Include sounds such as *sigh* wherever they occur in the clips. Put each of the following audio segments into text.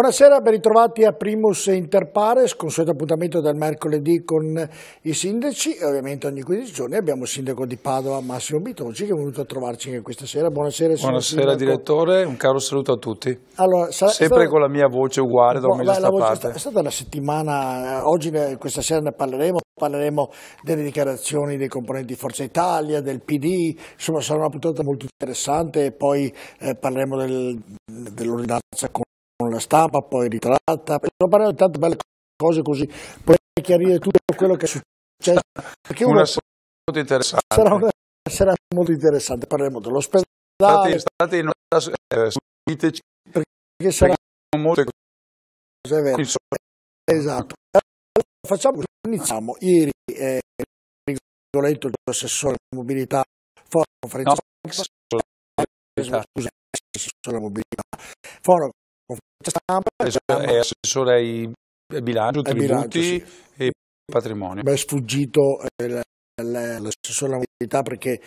Buonasera, ben ritrovati a Primus Inter Pares, consueto appuntamento del mercoledì con i sindaci e ovviamente ogni 15 giorni abbiamo il sindaco di Padova Massimo Bitonci che è venuto a trovarci anche questa sera. Buonasera, Buonasera direttore, un caro saluto a tutti. Allora, sarà, Sempre stata, con la mia voce uguale da un mese a parte. È stata una settimana, eh, oggi questa sera ne parleremo. Parleremo delle dichiarazioni dei componenti di Forza Italia, del PD, insomma sarà una puntata molto interessante e poi eh, parleremo del, dell'ordinanza con con la stampa, poi ritratta, sto parlare di tante belle cose così, potrei chiarire tutto quello che è successo. Perché una serata molto interessante. Sarà una serata molto interessante, parleremo dell'ospedale. State, state in una eh, seguiteci, perché sarà molte cose È vere. Esatto. Allora, facciamo, iniziamo. Ieri eh, Rigoletto, il tuo assessore di mobilità, Foro Francesco, no, scusa, la mobilità, Foro conferenza stampa. È, assessore ai bilancio, tributi bilancio, sì. e patrimonio. Mi è sfuggito eh, l'assessore alla mobilità perché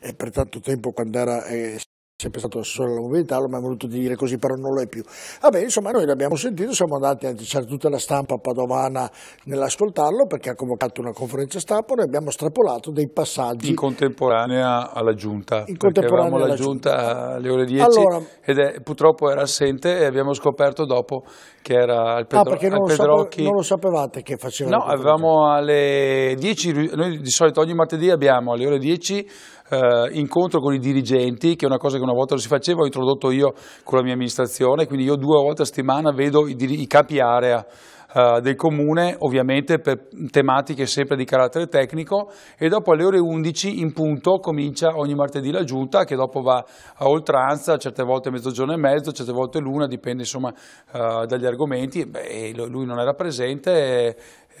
eh, per tanto tempo quando era eh, sempre stato assessore alla mobilità, lo mi ha voluto dire così, però non lo è più. Vabbè, insomma, noi l'abbiamo sentito, siamo andati, c'era tutta la stampa padovana nell'ascoltarlo perché ha convocato una conferenza stampa, noi abbiamo strapolato dei passaggi. In contemporanea alla giunta, in contemporanea alla giunta, giunta alle ore 10 allora, ed è, purtroppo era assente e abbiamo scoperto dopo che era al, ah, Pedro, ah, perché non, lo sape, non lo sapevate che faceva? No, avevamo alle 10, noi di solito ogni martedì abbiamo alle ore 10 eh, incontro con i dirigenti, che è una cosa che una volta non si faceva, ho introdotto io con la mia amministrazione, quindi io due volte a settimana vedo i, i capi area eh, del comune, ovviamente per tematiche sempre di carattere tecnico e dopo alle ore 11 in punto comincia ogni martedì la giunta che dopo va a oltranza, certe volte mezzogiorno e mezzo, certe volte l'una, dipende insomma eh, dagli argomenti, Beh, lui non era presente e,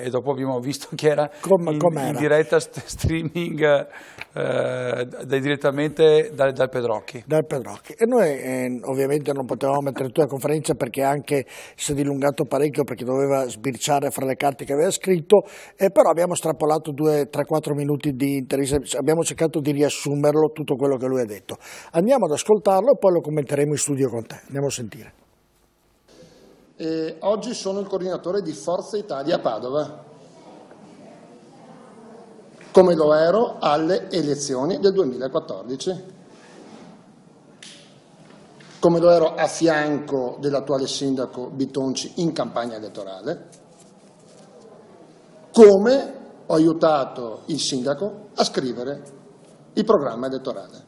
eh, e dopo abbiamo visto che era Com in, in, diretta streaming eh, direttamente dal, dal, Pedrocchi. Dal Pedrocchi. E noi eh, ovviamente non potevamo mettere tutta la conferenza perché anche si è dilungato parecchio perché doveva sbirciare fra le carte che aveva scritto, eh, però abbiamo strappolato 2-3-4 minuti di interesse, abbiamo cercato di riassumerlo tutto quello che lui ha detto. Andiamo ad ascoltarlo e poi lo commenteremo in studio con te. Andiamo a sentire. Eh, oggi sono il coordinatore di Forza Italia a Padova, come lo ero alle elezioni del 2014 come lo ero a fianco dell'attuale sindaco Bitonci in campagna elettorale, come ho aiutato il sindaco a scrivere il programma elettorale.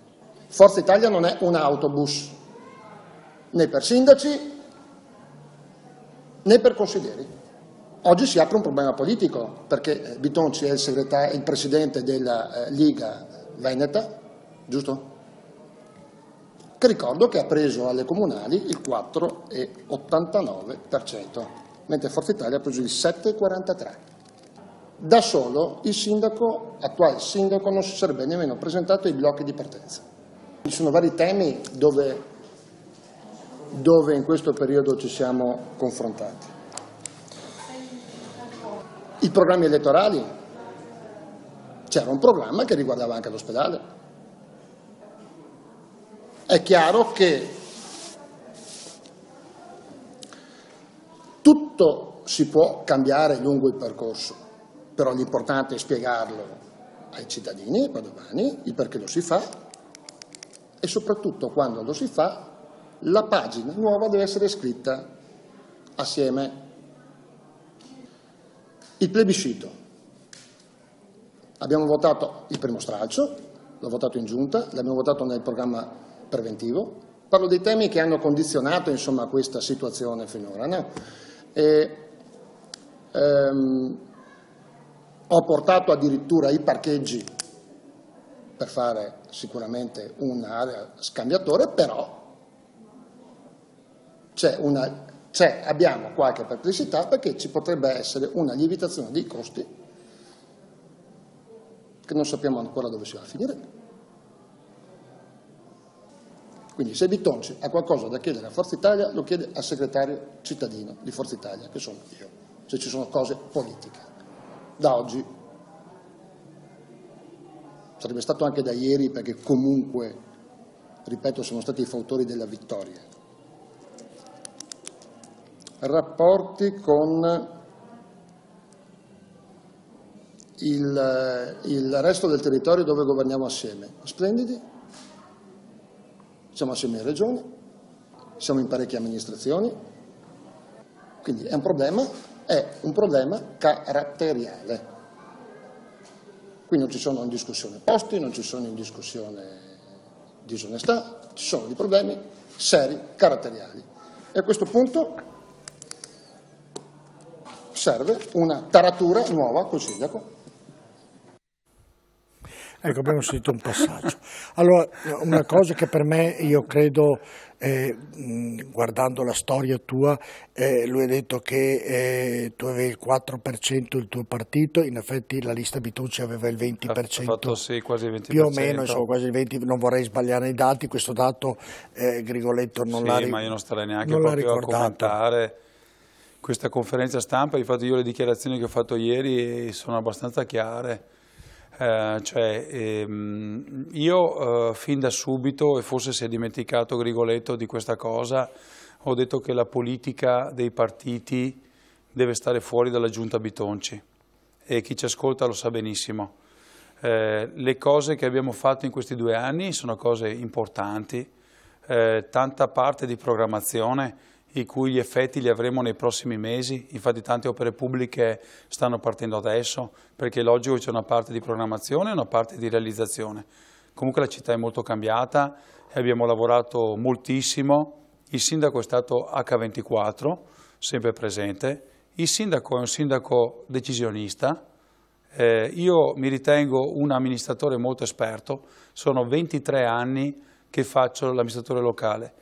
Forza Italia non è un autobus né per sindaci né per consiglieri. Oggi si apre un problema politico perché eh, Bitonci è il, il presidente della eh, Liga Veneta, giusto? Che ricordo che ha preso alle comunali il 4,89%, mentre Forza Italia ha preso il 7,43%. Da solo il sindaco, attuale sindaco, non si sarebbe nemmeno presentato ai blocchi di partenza. Ci sono vari temi dove dove in questo periodo ci siamo confrontati. I programmi elettorali, c'era un programma che riguardava anche l'ospedale. È chiaro che tutto si può cambiare lungo il percorso, però l'importante è spiegarlo ai cittadini qua domani, il perché lo si fa e soprattutto quando lo si fa la pagina nuova deve essere scritta assieme. Il plebiscito. Abbiamo votato il primo stralcio, l'ho votato in giunta, l'abbiamo votato nel programma preventivo. Parlo dei temi che hanno condizionato insomma, questa situazione finora. No? E, ehm, ho portato addirittura i parcheggi per fare sicuramente un'area scambiatore, però una, abbiamo qualche perplessità perché ci potrebbe essere una lievitazione dei costi che non sappiamo ancora dove si va a finire. Quindi se Bitonci ha qualcosa da chiedere a Forza Italia lo chiede al segretario cittadino di Forza Italia, che sono io, se ci sono cose politiche. Da oggi, sarebbe stato anche da ieri perché comunque, ripeto, sono stati i fautori della vittoria rapporti con il, il resto del territorio dove governiamo assieme. Splendidi, siamo assieme in regioni, siamo in parecchie amministrazioni, quindi è un problema, è un problema caratteriale. Qui non ci sono in discussione posti, non ci sono in discussione disonestà, ci sono dei problemi seri, caratteriali. E a questo punto serve una taratura nuova col sindaco. Ecco, abbiamo sentito un passaggio. Allora, una cosa che per me, io credo, eh, guardando la storia tua, eh, lui ha detto che eh, tu avevi il 4% il tuo partito, in effetti la lista Bitonci aveva il 20%. fatto sì, quasi 20%. Più o meno, insomma, quasi il 20%, non vorrei sbagliare i dati, questo dato eh, Grigoletto non sì, l'ha ricordato. ma io non starei neanche proprio a commentare questa conferenza stampa, infatti io le dichiarazioni che ho fatto ieri sono abbastanza chiare, eh, cioè, ehm, io eh, fin da subito, e forse si è dimenticato Grigoletto di questa cosa, ho detto che la politica dei partiti deve stare fuori dalla giunta Bitonci e chi ci ascolta lo sa benissimo. Eh, le cose che abbiamo fatto in questi due anni sono cose importanti, eh, tanta parte di programmazione, i cui effetti li avremo nei prossimi mesi, infatti tante opere pubbliche stanno partendo adesso, perché è logico che c'è una parte di programmazione e una parte di realizzazione. Comunque la città è molto cambiata e abbiamo lavorato moltissimo, il sindaco è stato H24, sempre presente, il sindaco è un sindaco decisionista, eh, io mi ritengo un amministratore molto esperto, sono 23 anni che faccio l'amministratore locale,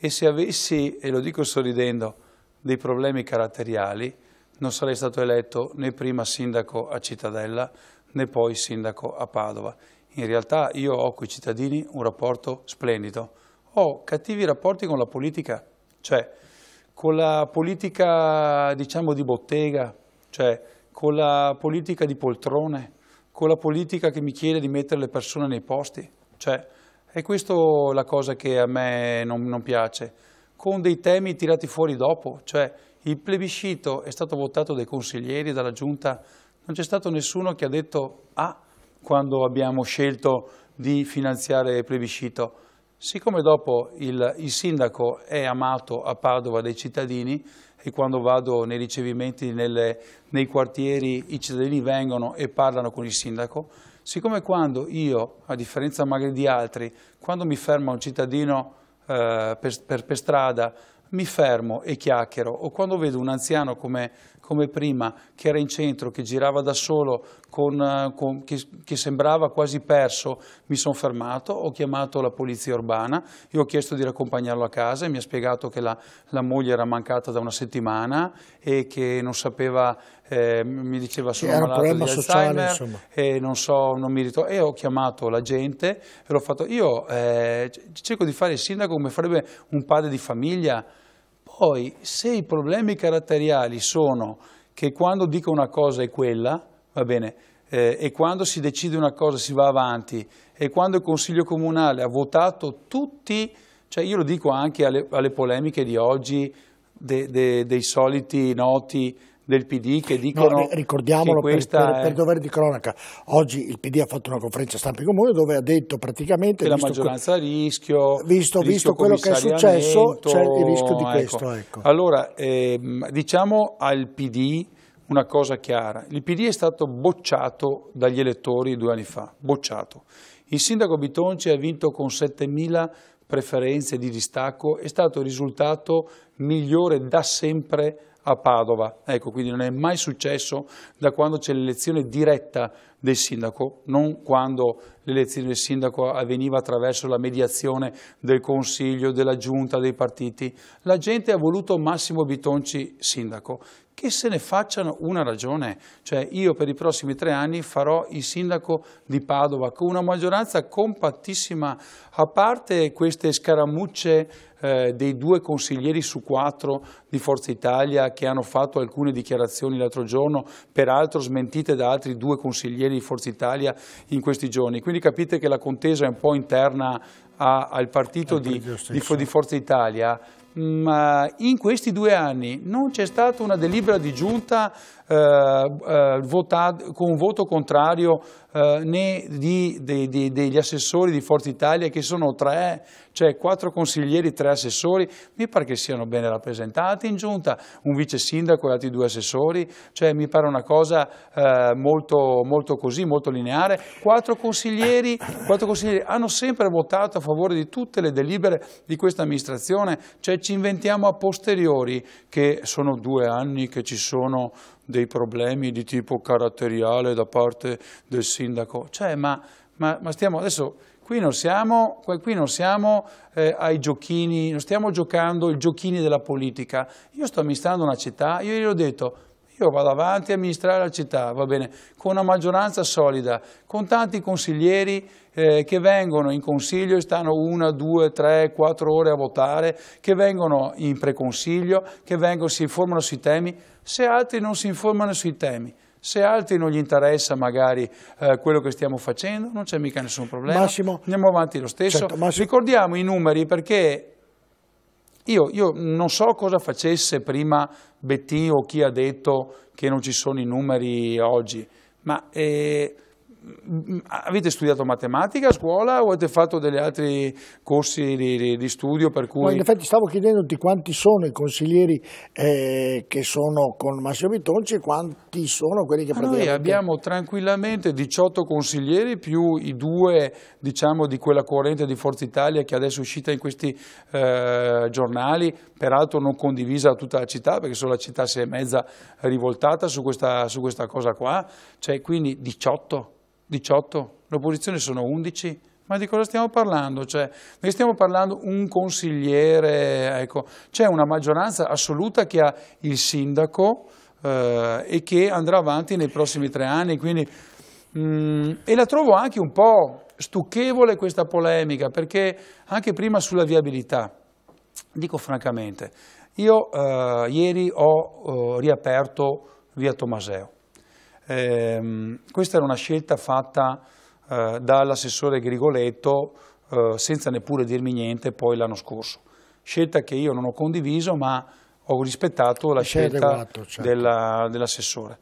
e se avessi, e lo dico sorridendo, dei problemi caratteriali, non sarei stato eletto né prima sindaco a Cittadella né poi sindaco a Padova. In realtà io ho con i cittadini un rapporto splendido. Ho cattivi rapporti con la politica, cioè con la politica diciamo di bottega, cioè con la politica di poltrone, con la politica che mi chiede di mettere le persone nei posti, cioè e questa è la cosa che a me non, non piace, con dei temi tirati fuori dopo, cioè il plebiscito è stato votato dai consiglieri, dalla Giunta, non c'è stato nessuno che ha detto ah quando abbiamo scelto di finanziare il plebiscito. Siccome dopo il, il sindaco è amato a Padova dai cittadini e quando vado nei ricevimenti nelle, nei quartieri i cittadini vengono e parlano con il sindaco, Siccome quando io, a differenza magari di altri, quando mi ferma un cittadino eh, per, per, per strada, mi fermo e chiacchiero o quando vedo un anziano come come prima, che era in centro, che girava da solo, con, eh, con, che, che, sembrava quasi perso, mi sono fermato, ho chiamato la polizia urbana, io ho chiesto di raccompagnarlo a casa e mi ha spiegato che la, la moglie era mancata da una settimana e che non sapeva, eh, mi diceva sono era malato di sociale, Alzheimer e non so, non mi ritorno. E ho chiamato la gente e l'ho fatto. Io eh, cerco di fare il sindaco come farebbe un padre di famiglia, poi, se i problemi caratteriali sono che quando dico una cosa è quella, va bene, eh, e quando si decide una cosa si va avanti, e quando il Consiglio Comunale ha votato tutti, cioè io lo dico anche alle, alle polemiche di oggi de, de, dei soliti noti del PD che dicono no, ricordiamolo che per, per, per dovere di cronaca oggi il PD ha fatto una conferenza stampa in comune dove ha detto praticamente che la maggioranza a rischio visto, rischio visto quello che è successo c'è il rischio di questo ecco. allora ehm, diciamo al PD una cosa chiara il PD è stato bocciato dagli elettori due anni fa bocciato il sindaco Bitonci ha vinto con 7000 preferenze di distacco è stato il risultato migliore da sempre a Padova. Ecco, quindi non è mai successo da quando c'è l'elezione diretta del sindaco, non quando l'elezione del sindaco avveniva attraverso la mediazione del consiglio, della giunta, dei partiti. La gente ha voluto Massimo Bitonci sindaco che se ne facciano una ragione. Cioè io per i prossimi tre anni farò il sindaco di Padova con una maggioranza compattissima, a parte queste scaramucce eh, dei due consiglieri su quattro di Forza Italia che hanno fatto alcune dichiarazioni l'altro giorno, peraltro smentite da altri due consiglieri di Forza Italia in questi giorni. Quindi capite che la contesa è un po' interna a, al partito di, di Forza Italia ma in questi due anni non c'è stata una delibera di giunta eh, eh, votato, con un voto contrario eh, né di, di, di, degli assessori di Forza Italia che sono tre, cioè quattro consiglieri, tre assessori, mi pare che siano ben rappresentati in giunta, un vice sindaco e altri due assessori, cioè mi pare una cosa eh, molto, molto, così, molto lineare. Quattro consiglieri, quattro consiglieri, hanno sempre votato a favore di tutte le delibere di questa amministrazione, cioè ci inventiamo a posteriori che sono due anni che ci sono dei problemi di tipo caratteriale da parte del sindaco. Cioè, ma, ma, ma stiamo adesso... Qui non siamo, qui non siamo eh, ai giochini, non stiamo giocando i giochini della politica. Io sto amministrando una città, io gli ho detto, io vado avanti a amministrare la città, va bene, con una maggioranza solida, con tanti consiglieri eh, che vengono in consiglio e stanno una, due, tre, quattro ore a votare, che vengono in preconsiglio, che vengono, si informano sui temi se altri non si informano sui temi, se altri non gli interessa magari eh, quello che stiamo facendo, non c'è mica nessun problema, Massimo, andiamo avanti lo stesso. Certo, Ricordiamo i numeri perché io, io, non so cosa facesse prima Bettino o chi ha detto che non ci sono i numeri oggi, ma... Eh, Mm, mm, avete studiato matematica a scuola o avete fatto degli altri corsi di, di studio cui... no, in effetti stavo chiedendoti quanti sono i consiglieri eh, che sono con Massimo Bitonci e quanti sono quelli che ah, praticamente... Noi abbiamo tranquillamente 18 consiglieri più i due diciamo, di quella corrente di Forza Italia che adesso è uscita in questi eh, giornali, peraltro non condivisa da tutta la città perché solo la città si è mezza rivoltata su questa, su questa cosa qua, cioè quindi 18 18, l'opposizione sono 11, ma di cosa stiamo parlando? Cioè, noi stiamo parlando un consigliere, ecco, c'è una maggioranza assoluta che ha il sindaco eh, e che andrà avanti nei prossimi tre anni, quindi, mh, mm, e la trovo anche un po' stucchevole questa polemica, perché anche prima sulla viabilità, dico francamente, io eh, ieri ho eh, riaperto via Tomaseo, eh, questa era una scelta fatta eh, dall'assessore Grigoletto eh, senza neppure dirmi niente poi l'anno scorso. Scelta che io non ho condiviso ma ho rispettato la scelta certo. dell'assessore.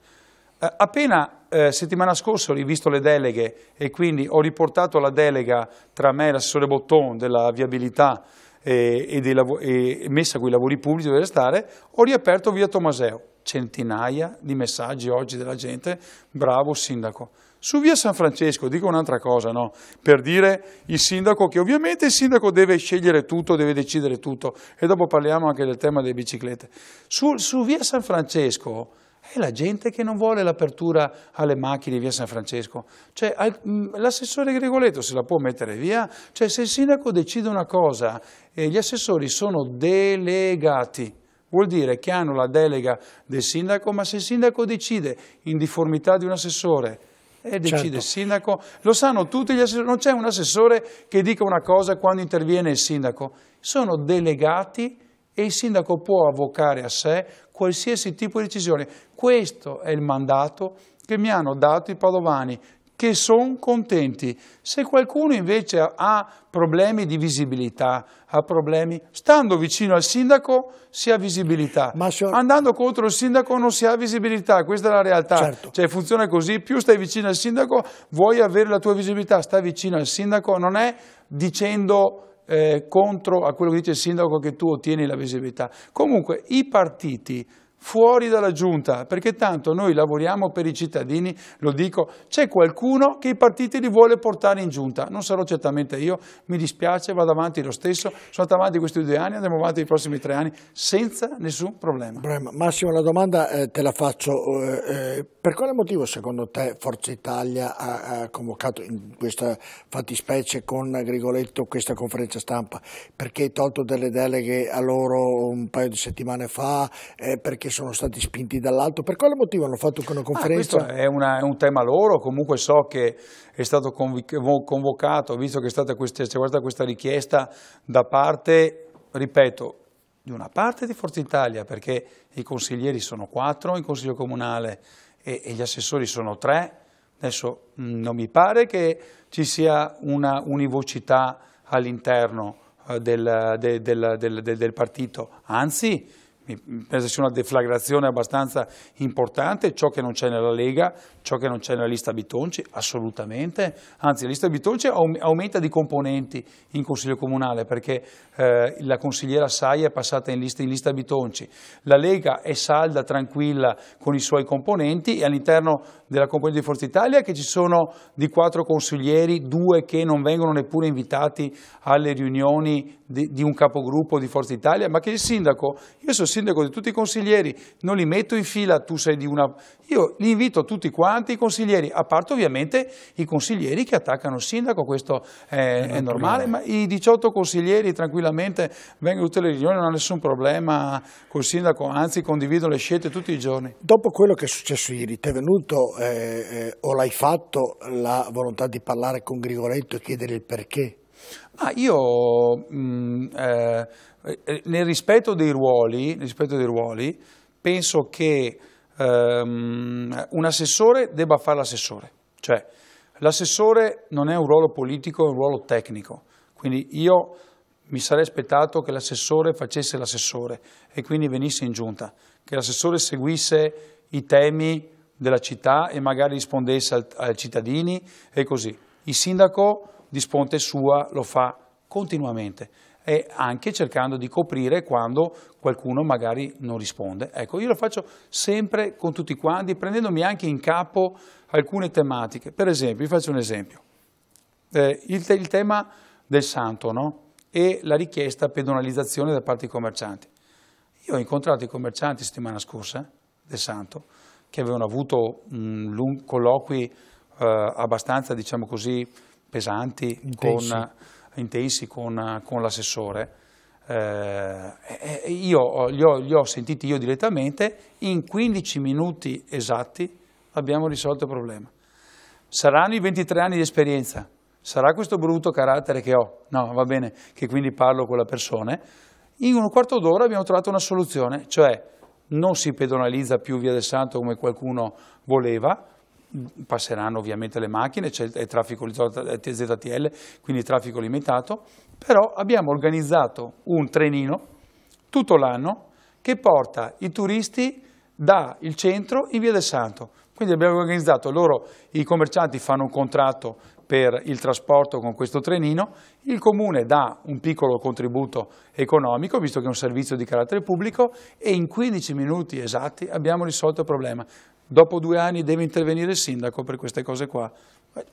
Dell eh, appena eh, settimana scorsa ho rivisto le deleghe e quindi ho riportato la delega tra me e l'assessore Botton della viabilità eh, e, e, e messa con i lavori pubblici dove restare, ho riaperto via Tomaseo centinaia di messaggi oggi della gente, bravo sindaco. Su via San Francesco, dico un'altra cosa, no? per dire il sindaco che ovviamente il sindaco deve scegliere tutto, deve decidere tutto e dopo parliamo anche del tema delle biciclette. Su, su via San Francesco è la gente che non vuole l'apertura alle macchine di via San Francesco, cioè mm, l'assessore Gregoletto se la può mettere via, cioè se il sindaco decide una cosa e gli assessori sono delegati, Vuol dire che hanno la delega del sindaco, ma se il sindaco decide in difformità di un assessore e decide certo. il sindaco, lo sanno tutti gli assessori, non c'è un assessore che dica una cosa quando interviene il sindaco, sono delegati e il sindaco può avvocare a sé qualsiasi tipo di decisione. Questo è il mandato che mi hanno dato i padovani che sono contenti. Se qualcuno invece ha problemi di visibilità, ha problemi, stando vicino al sindaco si ha visibilità, so... andando contro il sindaco non si ha visibilità, questa è la realtà, certo. cioè funziona così, più stai vicino al sindaco vuoi avere la tua visibilità, stai vicino al sindaco, non è dicendo eh, contro a quello che dice il sindaco che tu ottieni la visibilità. Comunque i partiti fuori dalla giunta, perché tanto noi lavoriamo per i cittadini, lo dico, c'è qualcuno che i partiti li vuole portare in giunta, non sarò certamente io, mi dispiace, vado avanti lo stesso, sono andato avanti questi due anni, andiamo avanti i prossimi tre anni senza nessun problema. Massimo, la domanda eh, te la faccio, eh, eh, per quale motivo secondo te Forza Italia ha, ha convocato in questa fattispecie con Grigoletto questa conferenza stampa? Perché hai tolto delle deleghe a loro un paio di settimane fa? Eh, perché sono stati spinti dall'alto. Per quale motivo hanno fatto una ah, conferenza? Ah, è, una, è, un tema loro, comunque so che è stato convocato, visto che c'è stata questa richiesta da parte, ripeto, di una parte di Forza Italia, perché i consiglieri sono quattro in Consiglio Comunale e, e gli assessori sono tre, adesso mm, non mi pare che ci sia una univocità all'interno eh, del, del, del, del partito, anzi penso sia una deflagrazione abbastanza importante, ciò che non c'è nella Lega, ciò che non c'è nella lista Bitonci, assolutamente, anzi la lista Bitonci aumenta di componenti in Consiglio Comunale perché eh, la consigliera Saia è passata in lista, in lista Bitonci, la Lega è salda, tranquilla con i suoi componenti e all'interno della componente di Forza Italia che ci sono di quattro consiglieri, due che non vengono neppure invitati alle riunioni di, di un capogruppo di Forza Italia, ma che il sindaco, io sono sindaco, di tutti i consiglieri, non li metto in fila, tu sei di una... Io li invito tutti quanti i consiglieri, a parte ovviamente i consiglieri che attaccano il sindaco, questo è, eh, è normale, ma i 18 consiglieri tranquillamente vengono tutte le riunioni, non hanno nessun problema col sindaco, anzi condividono le scelte tutti i giorni. Dopo quello che è successo ieri, ti è venuto eh, eh, o l'hai fatto la volontà di parlare con Grigoretto e chiedere il perché? Ah, io, mh, mm, eh, eh, nel rispetto dei ruoli, rispetto dei ruoli penso che ehm, un assessore debba fare l'assessore. Cioè, l'assessore non è un ruolo politico, è un ruolo tecnico. Quindi io mi sarei aspettato che l'assessore facesse l'assessore e quindi venisse in giunta, che l'assessore seguisse i temi della città e magari rispondesse ai cittadini e così. Il sindaco di sponte sua lo fa continuamente e anche cercando di coprire quando qualcuno magari non risponde. Ecco, io lo faccio sempre con tutti quanti, prendendomi anche in capo alcune tematiche. Per esempio, vi faccio un esempio, eh, il, te il, tema del santo no? e la richiesta pedonalizzazione da parte dei commercianti. Io ho incontrato i commercianti settimana scorsa eh, del santo, che avevano avuto mh, colloqui eh, abbastanza, diciamo così, pesanti, intensi con, intensi con, con l'assessore. Eh, io li ho, li ho sentiti io direttamente, in 15 minuti esatti abbiamo risolto il problema. Saranno i 23 anni di esperienza, sarà questo brutto carattere che ho, no, va bene, che quindi parlo con la persona, in un quarto d'ora abbiamo trovato una soluzione, cioè non si pedonalizza più Via del Santo come qualcuno voleva, passeranno ovviamente le macchine, c'è il traffico ZTL, quindi il traffico limitato, però abbiamo organizzato un trenino tutto l'anno che porta i turisti dal centro in via del Santo. Quindi abbiamo organizzato, loro, i commercianti fanno un contratto per il trasporto con questo trenino, il comune dà un piccolo contributo economico, visto che è un servizio di carattere pubblico, e in 15 minuti esatti abbiamo risolto il problema dopo due anni deve intervenire il sindaco per queste cose qua.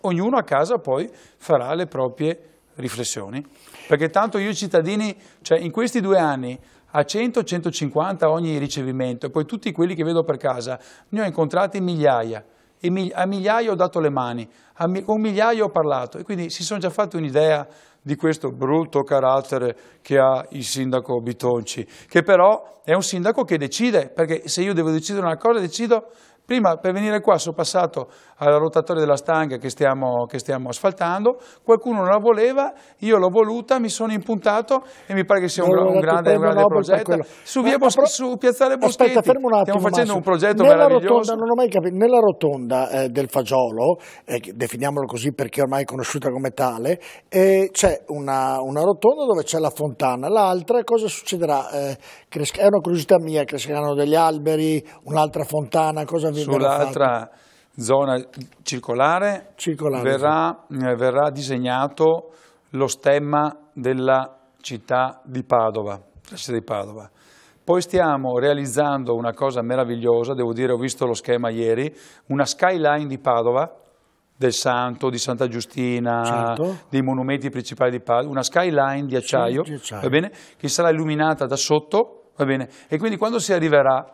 Ognuno a casa poi farà le proprie riflessioni, perché tanto io cittadini, cioè in questi due anni a 100-150 ogni ricevimento, e poi tutti quelli che vedo per casa, ne ho incontrati migliaia, a migliaia ho dato le mani, a mi, con migliaia ho parlato, e quindi si sono già fatti un'idea di questo brutto carattere che ha il sindaco Bitonci, che però è un sindaco che decide, perché se io devo decidere una cosa decido Prima per venire qua sono passato alla rotatoria della stanga che stiamo, che stiamo asfaltando, qualcuno non la voleva, io l'ho voluta, mi sono impuntato e mi pare che sia un, un grande, un grande progetto. Su, via eh, Bos- pro... su Piazzale Boschetti Aspetta, fermo un attimo, stiamo facendo Massimo. un progetto nella meraviglioso. Rotonda, nella rotonda eh, del fagiolo, eh, definiamolo così perché ormai è conosciuta come tale, eh, c'è una, una, rotonda dove c'è la fontana, l'altra cosa succederà? Eh, è una curiosità mia, cresceranno degli alberi, un'altra fontana, cosa vi verrà Sull'altra zona circolare, circolare verrà, sì. Eh, verrà, disegnato lo stemma della città di Padova, la città di Padova. Poi stiamo realizzando una cosa meravigliosa, devo dire ho visto lo schema ieri, una skyline di Padova, del Santo, di Santa Giustina, certo. dei monumenti principali di Padova, una skyline di acciaio, sì, di acciaio. Bene, che sarà illuminata da sotto, e quindi quando si arriverà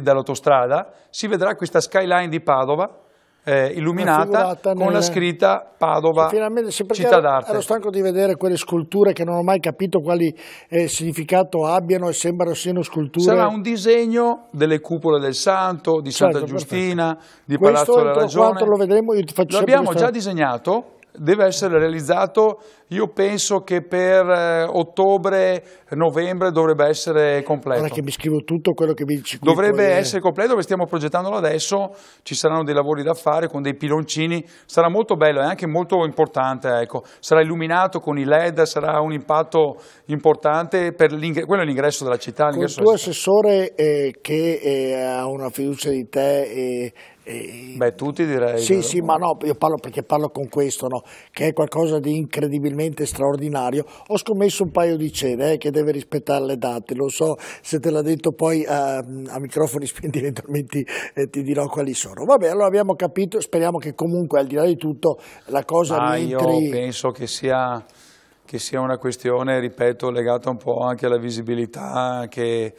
dall'autostrada, si vedrà questa skyline di Padova eh, illuminata con nel... la scritta Padova finalmente, sì, città d'arte. Ero stanco di vedere quelle sculture che non ho mai capito quali eh, significato abbiano e sembrano siano sculture. Sarà un disegno delle cupole del Santo, di certo, Santa Giustina, perfetto. di Palazzo Questo, della Ragione. Questo lo vedremo, io ti faccio L'abbiamo già disegnato deve essere realizzato, io penso che per eh, ottobre-novembre dovrebbe essere completo. Guarda che mi scrivo tutto quello che mi dici. Dovrebbe poi... Eh. essere completo perché stiamo progettandolo adesso, ci saranno dei lavori da fare con dei piloncini, sarà molto bello e anche molto importante, ecco. sarà illuminato con i led, sarà un impatto importante, per quello è l'ingresso della città. Il tuo assessore eh, che eh, ha una fiducia di te Beh, tutti direi. Sì, sì, ma no, io parlo perché parlo con questo, no? che è qualcosa di incredibilmente straordinario. Ho scommesso un paio di cene eh, che deve rispettare le date, lo so, se te l'ha detto poi eh, a microfoni *laughs* spenti eventualmente eh, ti dirò quali sono. Vabbè, allora abbiamo capito, speriamo che comunque al di là di tutto la cosa ma rientri... Io penso che sia, che sia una questione, ripeto, legata un po' anche alla visibilità che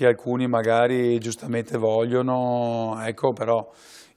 che alcuni magari giustamente vogliono, ecco però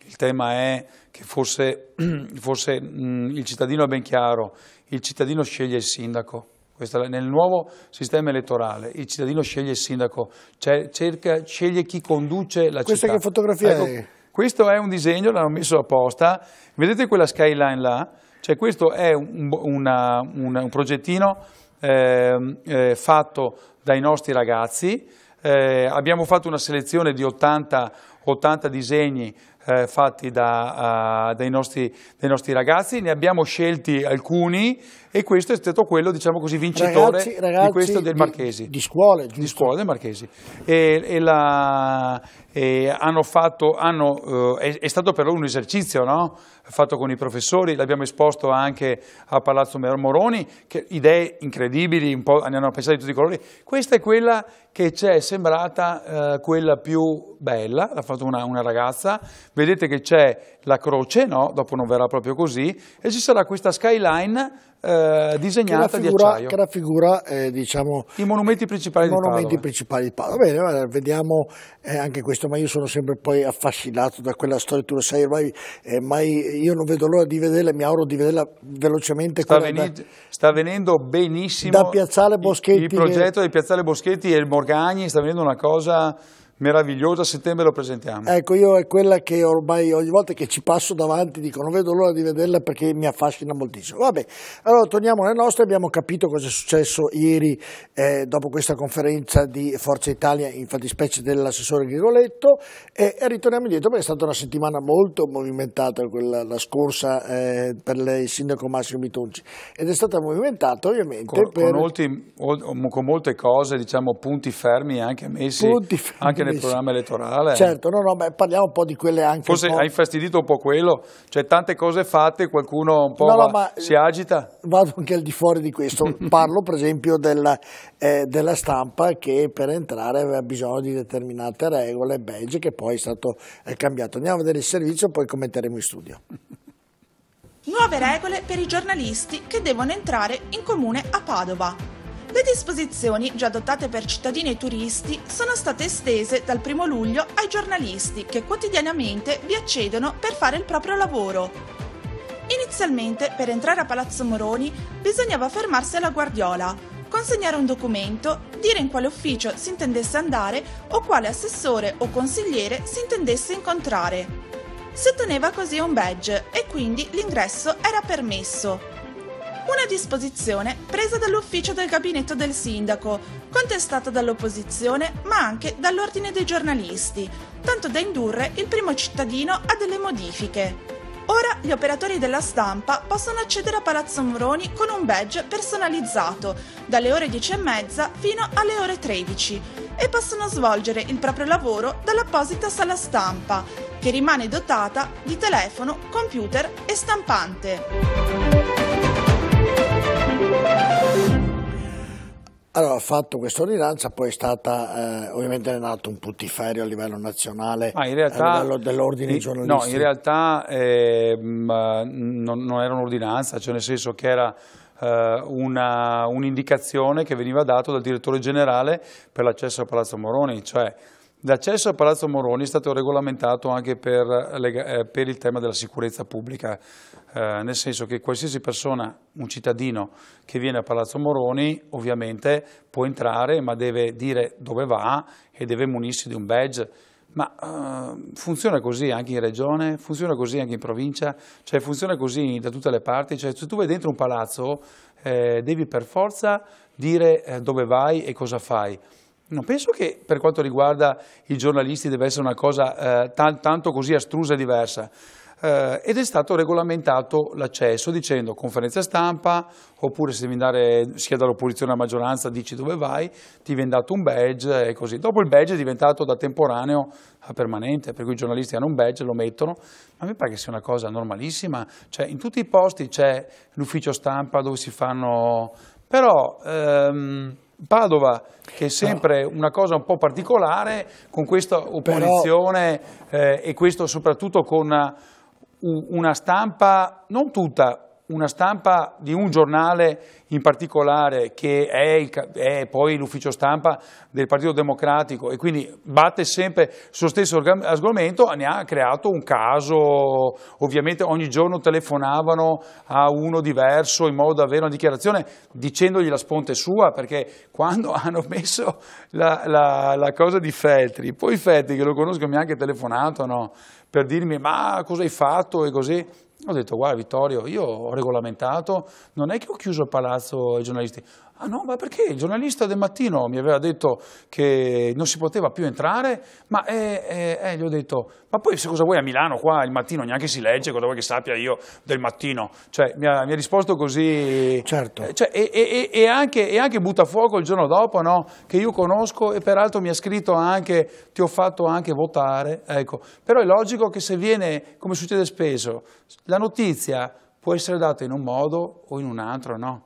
il tema è che forse, *clears throat* forse mh, mm, il cittadino è ben chiaro, il cittadino sceglie il sindaco. Questa, nel nuovo sistema elettorale il cittadino sceglie il sindaco, cioè cerca, sceglie chi conduce la Questa città. Questa che fotografia ecco, è? Questo è un disegno, l'hanno messo apposta. Vedete quella skyline là? Cioè questo è un, una, un, un progettino eh, eh, fatto dai nostri ragazzi eh, abbiamo fatto una selezione di 80, 80 disegni eh, fatti da, uh, dai, nostri, dai, nostri, ragazzi, ne abbiamo scelti alcuni e questo è stato quello, diciamo così, vincitore ragazzi, ragazzi di questo del Marchesi. Di, di scuole, giusto? Di scuole del Marchesi. E, e la, e hanno fatto, hanno, uh, è, è, stato per loro un esercizio, no? fatto con i professori, l'abbiamo esposto anche a Palazzo Moroni, che idee incredibili, un po' ne hanno pensato di tutti i colori. Questa è quella che ci è sembrata eh, quella più bella, l'ha fatto una, una, ragazza, vedete che c'è la croce, no? dopo non verrà proprio così, e ci sarà questa skyline eh, disegnata che raffigura, di acciaio. Che raffigura eh, diciamo, i monumenti principali, i di, monumenti Padova. principali di Padova. Bene, vediamo eh, anche questo, ma io sono sempre poi affascinato da quella storia, tu lo sai ormai, eh, mai, io non vedo l'ora di vederla, mi auguro di vederla velocemente. Sta, veni da, sta venendo benissimo da Piazzale Boschetti, il, il progetto che... di Piazzale Boschetti e il Morgagni, sta venendo una cosa meravigliosa, a settembre lo presentiamo. Ecco, io è quella che ormai ogni volta che ci passo davanti dico non vedo l'ora di vederla perché mi affascina moltissimo. Vabbè, allora torniamo alle nostre, abbiamo capito cosa è successo ieri eh, dopo questa conferenza di Forza Italia, infatti specie dell'assessore Grigoletto, e, e, ritorniamo indietro perché è stata una settimana molto movimentata quella, la scorsa eh, per il sindaco Massimo Bitonci ed è stata movimentata ovviamente con, per... con, molti, con molte cose, diciamo punti fermi anche messi, punti fermi. Anche anche nel programma elettorale. Certo, no, no, beh, parliamo un po' di quelle anche... Forse ha infastidito un po' quello, cioè tante cose fatte, qualcuno un po' no, va, no, si agita? Vado anche al di fuori di questo, *laughs* parlo per esempio della, eh, della, stampa che per entrare aveva bisogno di determinate regole, belge, che poi è stato è cambiato. Andiamo a vedere il servizio, poi commenteremo in studio. Nuove regole per i giornalisti che devono entrare in comune a Padova. Le disposizioni, già adottate per cittadini e turisti, sono state estese dal 1 luglio ai giornalisti che quotidianamente vi accedono per fare il proprio lavoro. Inizialmente, per entrare a Palazzo Moroni, bisognava fermarsi alla Guardiola, consegnare un documento, dire in quale ufficio si intendesse andare o quale assessore o consigliere si intendesse incontrare. Si otteneva così un badge e quindi l'ingresso era permesso. Una disposizione presa dall'ufficio del gabinetto del sindaco, contestata dall'opposizione ma anche dall'ordine dei giornalisti, tanto da indurre il primo cittadino a delle modifiche. Ora gli operatori della stampa possono accedere a Palazzo Moroni con un badge personalizzato dalle ore 10 e mezza fino alle ore 13 e possono svolgere il proprio lavoro dall'apposita sala stampa che rimane dotata di telefono, computer e stampante. Allora, fatto questa ordinanza, poi è stata, eh, ovviamente è nato un puttiferio a livello nazionale, ah, realtà, a livello dell'ordine giornalistico. No, in realtà eh, non, non, era un'ordinanza, cioè nel senso che era eh, un'indicazione un che veniva data dal direttore generale per l'accesso a Palazzo Moroni, cioè L'accesso al Palazzo Moroni è stato regolamentato anche per, eh, per il tema della sicurezza pubblica, eh, nel senso che qualsiasi persona, un cittadino che viene a Palazzo Moroni ovviamente può entrare ma deve dire dove va e deve munirsi di un badge ma uh, funziona così anche in regione, funziona così anche in provincia, cioè funziona così da tutte le parti, cioè se tu vai dentro un palazzo eh, devi per forza dire eh, dove vai e cosa fai. Non penso che per quanto riguarda i giornalisti deve essere una cosa eh, tan tanto così astrusa e diversa. Eh, ed è stato regolamentato l'accesso dicendo conferenza stampa oppure se devi andare sia dall'opposizione alla maggioranza dici dove vai, ti viene dato un badge e così. Dopo il badge è diventato da temporaneo a permanente, per cui i giornalisti hanno un badge, lo mettono, ma mi pare che sia una cosa normalissima. Cioè, in tutti i posti c'è l'ufficio stampa dove si fanno... Però... Ehm, Padova, che è ah. sempre una cosa un po' particolare, con questa opposizione Però... eh, e questo soprattutto con una stampa, non tutta, una stampa di un giornale in particolare che è, il, è, poi l'ufficio stampa del Partito Democratico e quindi batte sempre sullo stesso argomento, ne ha creato un caso, ovviamente ogni giorno telefonavano a uno diverso in modo da avere una dichiarazione dicendogli la sponte sua perché quando *laughs* hanno messo la, la, la cosa di Feltri, poi Feltri che lo conosco mi ha anche telefonato no, per dirmi ma cosa hai fatto e così, ho detto, guarda Vittorio, io ho regolamentato, non è che ho chiuso il palazzo ai giornalisti, Ah no, ma perché il giornalista del mattino mi aveva detto che non si poteva più entrare, ma eh, eh, eh, gli ho detto, ma poi se cosa vuoi a Milano qua il mattino neanche si legge, cosa vuoi che sappia io del mattino? Cioè mi ha, mi ha risposto così... Certo. Eh, cioè, e, e, e, anche, e anche Buttafuoco il giorno dopo, no? Che io conosco e peraltro mi ha scritto anche, ti ho fatto anche votare, ecco. Però è logico che se viene, come succede spesso, la notizia può essere data in un modo o in un altro, no?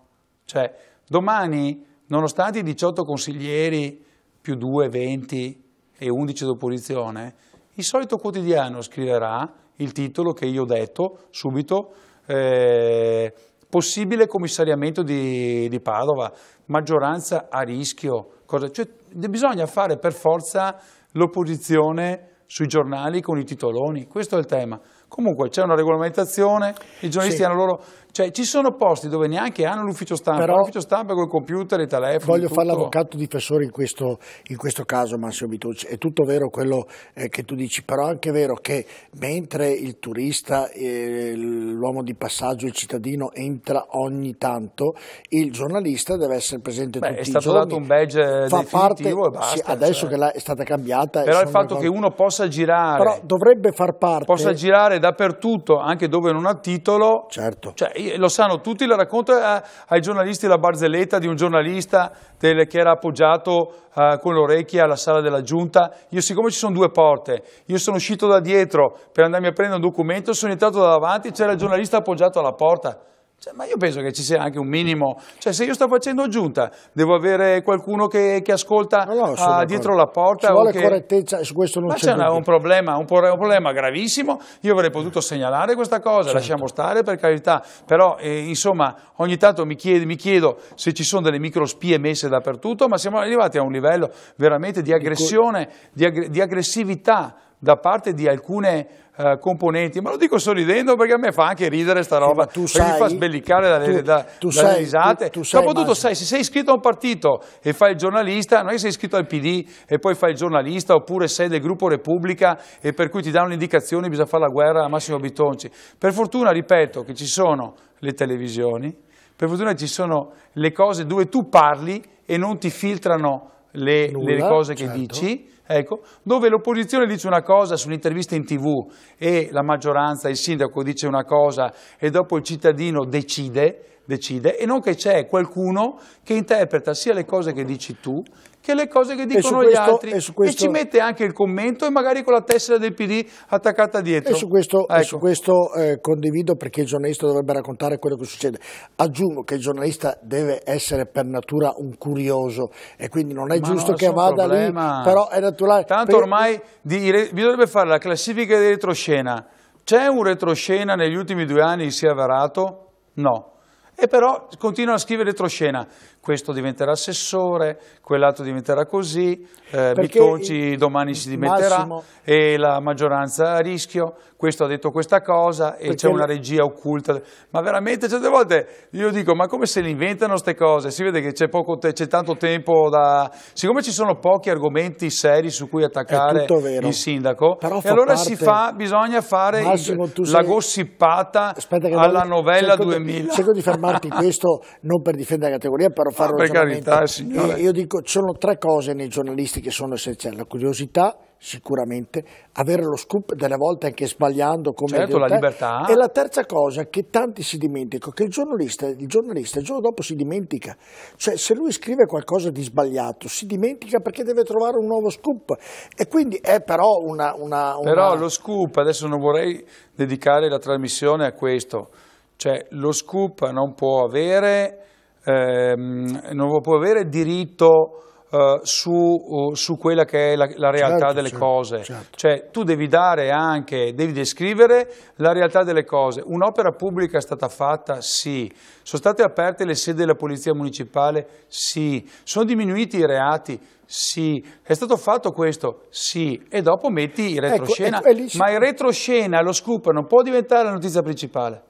Cioè, Domani, nonostante i 18 consiglieri più 2, 20 e 11 d'opposizione, il solito quotidiano scriverà il titolo che io ho detto subito, eh, possibile commissariamento di, di, Padova, maggioranza a rischio. Cosa, cioè, bisogna fare per forza l'opposizione sui giornali con i titoloni, questo è il tema. Comunque c'è una regolamentazione, i giornalisti sì. hanno loro cioè ci sono posti dove neanche hanno l'ufficio stampa, Però, l'ufficio stampa con il computer, i telefoni. Voglio fare l'avvocato difensore in questo, in questo caso, Massimo Bitucci. È tutto vero quello eh, che tu dici, però è anche vero che mentre il turista, eh, l'uomo di passaggio, il cittadino entra ogni tanto, il giornalista deve essere presente Beh, tutti i giorni. È stato dato un badge Fa parte, e basta. Sì, cioè. adesso cioè. che è stata cambiata. Però il fatto che uno possa girare. Però dovrebbe far parte. Possa girare dappertutto, anche dove non ha titolo. Certo. Cioè, lo sanno tutti, lo racconto eh, ai giornalisti la barzelletta di un giornalista del, che era appoggiato eh, con l'orecchia alla sala della giunta. Io siccome ci sono due porte, io sono uscito da dietro per andarmi a prendere un documento, sono entrato da davanti, c'era il giornalista appoggiato alla porta. Cioè, ma io penso che ci sia anche un minimo, cioè se io sto facendo giunta, devo avere qualcuno che, che ascolta no, no, ah, dietro la porta. Ci vuole che... correttezza, su questo non c'è Ma c'è un problema, un, un, problema gravissimo, io avrei potuto segnalare questa cosa, certo. lasciamo stare per carità, però eh, insomma ogni tanto mi chiedo, mi chiedo, se ci sono delle microspie messe dappertutto, ma siamo arrivati a un livello veramente di aggressione, di, aggr di aggressività da parte di alcune uh, componenti, ma lo dico sorridendo perché a me fa anche ridere sta roba, sì, tu sai, mi fa sbellicare dalle, tu, da, tu dalle sai, risate. Tu, tu Soprattutto sai, se sei iscritto a un partito e fai il giornalista, non è che sei iscritto al PD e poi fai il giornalista, oppure sei del gruppo Repubblica e per cui ti danno indicazioni bisogna fare la guerra a Massimo Bitonci. Per fortuna, ripeto, che ci sono le televisioni, per fortuna ci sono le cose dove tu parli e non ti filtrano le, Nulla, le cose che certo. dici, Ecco, dove l'opposizione dice una cosa sull'intervista in tv e la maggioranza, il sindaco dice una cosa e dopo il cittadino decide, decide e non che c'è qualcuno che interpreta sia le cose che dici tu che le cose che dicono questo, gli altri. E, questo... e, ci mette anche il commento e magari con la tessera del PD attaccata dietro. E su questo, ecco. e su ecco. questo eh, condivido perché il giornalista dovrebbe raccontare quello che succede. Aggiungo che il giornalista deve essere per natura un curioso e quindi non è Ma giusto non che vada problema. lì, però è naturale. Tanto per... ormai vi dovrebbe fare la classifica di retroscena. C'è un retroscena negli ultimi due anni che si è avverato? No. E però continua a scrivere retroscena questo diventerà assessore, quell'altro diventerà così, eh, Bitonci domani si dimetterà Massimo, e la maggioranza a rischio, questo ha detto questa cosa e c'è una regia occulta. Ma veramente certe volte io dico ma come se le inventano queste cose? Si vede che c'è te tanto tempo da... Siccome ci sono pochi argomenti seri su cui attaccare il sindaco, e allora parte... si fa, bisogna fare Massimo, il, la sei... gossippata alla novella cerco 2000. Di, cerco di fermarti *laughs* questo non per difendere la categoria, però fare ah, un ragionamento. Carità, signore. Eh, io dico, ci sono tre cose nei giornalisti che sono essenziali, la curiosità, sicuramente, avere lo scoop delle volte anche sbagliando come certo, la libertà. E la terza cosa che tanti si dimenticano, che il giornalista, il giornalista il giorno dopo si dimentica, cioè se lui scrive qualcosa di sbagliato si dimentica perché deve trovare un nuovo scoop e quindi è però una... una, una... Però lo scoop, adesso non vorrei dedicare la trasmissione a questo, cioè lo scoop non può avere ehm, non può avere diritto eh, su, uh, su, quella che è la, la realtà certo, delle certo, cose. Certo. Cioè tu devi dare anche, devi descrivere la realtà delle cose. Un'opera pubblica è stata fatta? Sì. Sono state aperte le sedi della Polizia Municipale? Sì. Sono diminuiti i reati? Sì, è stato fatto questo, sì, e dopo metti il ecco, retroscena, ecco, ecco, ma il retroscena, lo scoop non può diventare la notizia principale,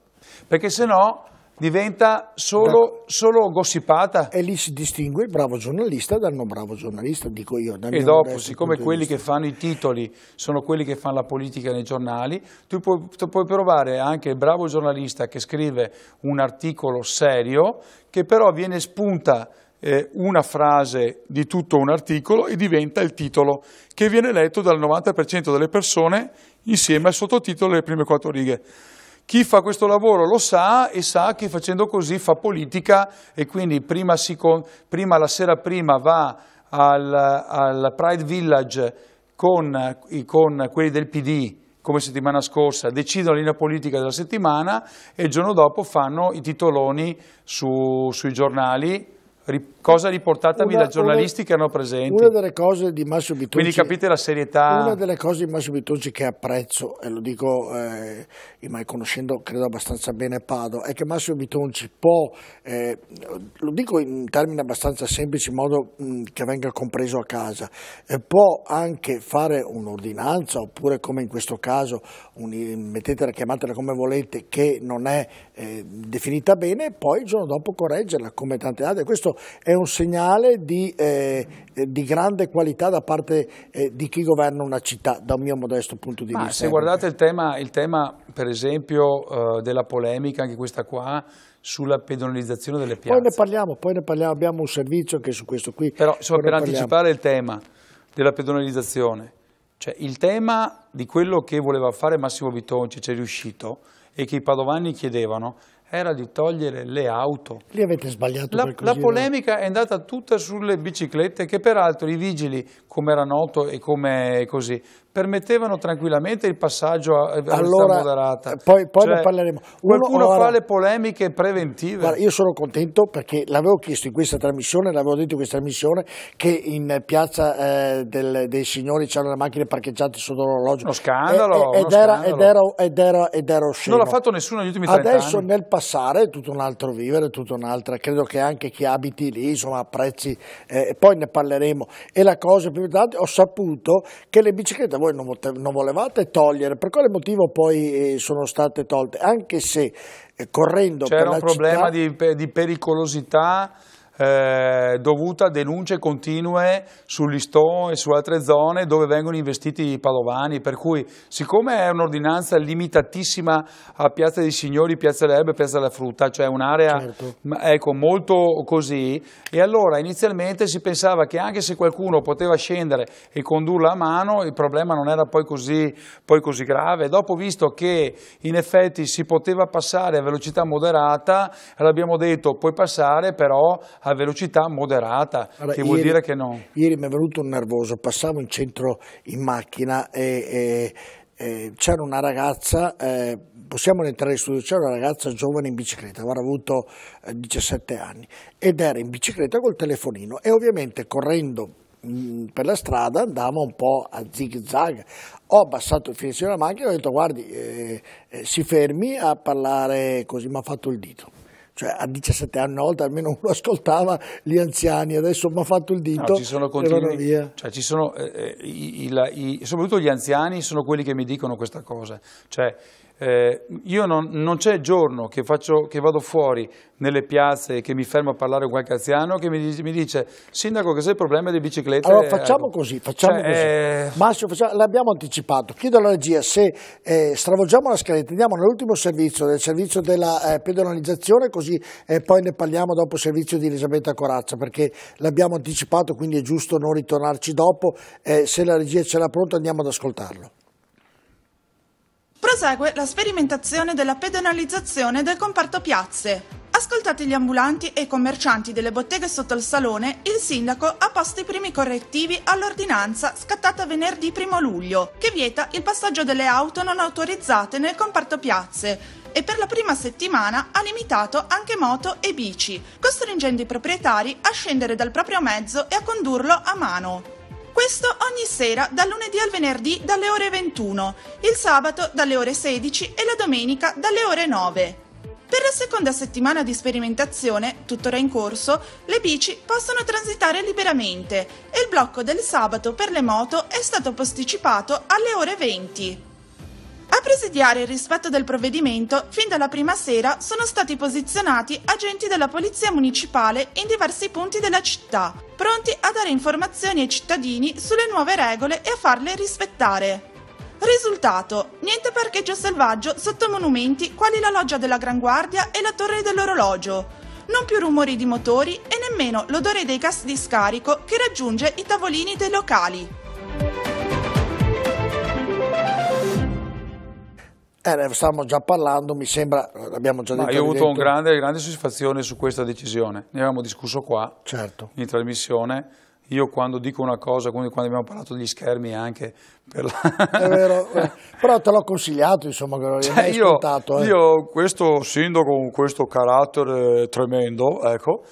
perché se no diventa solo, solo gossipata. E lì si distingue il bravo giornalista dal non bravo giornalista, dico io. E dopo, siccome quelli che fanno i titoli sono quelli che fanno la politica nei giornali, tu puoi, tu puoi provare anche il bravo giornalista che scrive un articolo serio, che però viene spunta eh, una frase di tutto un articolo e diventa il titolo, che viene letto dal 90% delle persone insieme al sottotitolo delle prime quattro righe. Chi fa questo lavoro lo sa e sa che facendo così fa politica e quindi prima, si, prima la sera prima va al, al Pride Village con, con quelli del PD come settimana scorsa, decidono la linea politica della settimana e il giorno dopo fanno i titoloni su, sui giornali, cosa riportatami una, da giornalisti una, che hanno presenti. Una delle cose di Massimo Bitonci... Quindi capite la serietà... Una delle cose di Massimo Bitonci che apprezzo, e lo dico eh, mai conoscendo credo abbastanza bene Pado, è che Massimo Bitonci può, eh, lo dico in termini abbastanza semplici, in modo mh, mm, che venga compreso a casa, eh, può anche fare un'ordinanza oppure come in questo caso, un, mettetela, chiamatela come volete, che non è eh, definita bene, e poi il giorno dopo correggerla come tante altre. Questo è un segnale di, eh, di grande qualità da parte eh, di chi governa una città, da un mio modesto punto di Ma vista. Se eh. guardate il tema, il tema per esempio, eh, della polemica, anche questa qua, sulla pedonalizzazione delle piazze. Poi ne parliamo, poi ne parliamo, abbiamo un servizio anche su questo qui. Però insomma, per anticipare il tema della pedonalizzazione, cioè il tema di quello che voleva fare Massimo Bitonci, c'è riuscito, e che i padovani chiedevano, era di togliere le auto. Lì avete sbagliato la, La polemica è andata tutta sulle biciclette che peraltro i vigili, come era noto e come così, permettevano tranquillamente il passaggio a, a allora, moderata. Eh, poi, poi cioè, ne parleremo. Uno, qualcuno allora, fa le polemiche preventive. Guarda, io sono contento perché l'avevo chiesto in questa trasmissione, l'avevo detto in questa trasmissione, che in piazza eh, del, dei signori c'erano le macchine parcheggiate sotto l'orologio. Uno scandalo. Eh, eh, ed, uno era, scandalo. Ed, ero, scemo. Non l'ha fatto nessuno negli ultimi 30 Adesso anni. Nel passare è tutto un altro vivere, tutto un'altra. Credo che anche chi abiti lì, insomma, apprezzi, eh, poi ne parleremo. E la cosa più importante, ho saputo che le biciclette voi non, non volevate togliere, per quale motivo poi eh, sono state tolte? Anche se eh, correndo... C'era un problema di, di pericolosità eh, dovuta a denunce continue su Listò e su altre zone dove vengono investiti i padovani, per cui siccome è un'ordinanza limitatissima a Piazza dei Signori, Piazza delle Erbe e Piazza della Frutta, cioè un'area certo. ecco, molto così, e allora inizialmente si pensava che anche se qualcuno poteva scendere e condurla a mano, il problema non era poi così, poi così grave, dopo visto che in effetti si poteva passare a velocità moderata, l'abbiamo detto puoi passare però a velocità moderata, allora, che vuol ieri, dire che no. Ieri mi è venuto un nervoso, passavo in centro in macchina e, e eh, c'era una ragazza, eh, possiamo entrare in studio, c'era una ragazza giovane in bicicletta, avrà avuto eh, 17 anni, ed era in bicicletta col telefonino e ovviamente correndo mm, per la strada andava un po' a zig zag ho abbassato il finestrino della macchina e ho detto guardi eh, eh, si fermi a parlare così mi ha fatto il dito cioè a 17 anni una volta almeno uno *laughs* ascoltava gli anziani, adesso mi ha fatto il dito no, ci sono continui, cioè, ci sono, eh, eh i, i, i, soprattutto gli anziani sono quelli che mi dicono questa cosa, cioè eh, io non, non c'è giorno che, faccio, che, vado fuori nelle piazze e che mi fermo a parlare con qualche anziano che mi, mi dice sindaco che se il problema delle biciclette allora eh, facciamo ecco. così facciamo cioè, così eh, Massimo l'abbiamo anticipato chiedo alla regia se eh, stravolgiamo la scaletta andiamo nell'ultimo servizio del servizio della eh, pedonalizzazione così poi ne parliamo dopo servizio di Elisabetta Corazza perché l'abbiamo anticipato quindi è giusto non ritornarci dopo se la regia ce l'ha pronta andiamo ad ascoltarlo Prosegue la sperimentazione della pedonalizzazione del comparto piazze. Ascoltati gli ambulanti e i commercianti delle botteghe sotto il salone, il sindaco ha posto i primi correttivi all'ordinanza scattata venerdì 1 luglio, che vieta il passaggio delle auto non autorizzate nel comparto piazze e per la prima settimana ha limitato anche moto e bici, costringendo i proprietari a scendere dal proprio mezzo e a condurlo a mano. Questo ogni sera dal lunedì al venerdì dalle ore 21, il sabato dalle ore 16 e la domenica dalle ore 9. Per la seconda settimana di sperimentazione, tuttora in corso, le bici possono transitare liberamente e il blocco del sabato per le moto è stato posticipato alle ore 20. A presidiare il rispetto del provvedimento, fin dalla prima sera sono stati posizionati agenti della Polizia Municipale in diversi punti della città, pronti a dare informazioni ai cittadini sulle nuove regole e a farle rispettare. Risultato: niente parcheggio selvaggio sotto monumenti quali la loggia della Gran Guardia e la torre dell'orologio. Non più rumori di motori e nemmeno l'odore dei gas di scarico che raggiunge i tavolini dei locali. Eh, stavamo già parlando, mi sembra, eh, abbiamo già detto. Ma io ho avuto una grande, grande soddisfazione su questa decisione, ne avevamo discusso qua, certo. in trasmissione, io quando dico una cosa, quando abbiamo parlato degli schermi anche per la... È vero, *laughs* eh, però te l'ho consigliato, insomma, che non cioè, hai io, ascoltato. Eh. Io questo sindaco con questo carattere tremendo, ecco,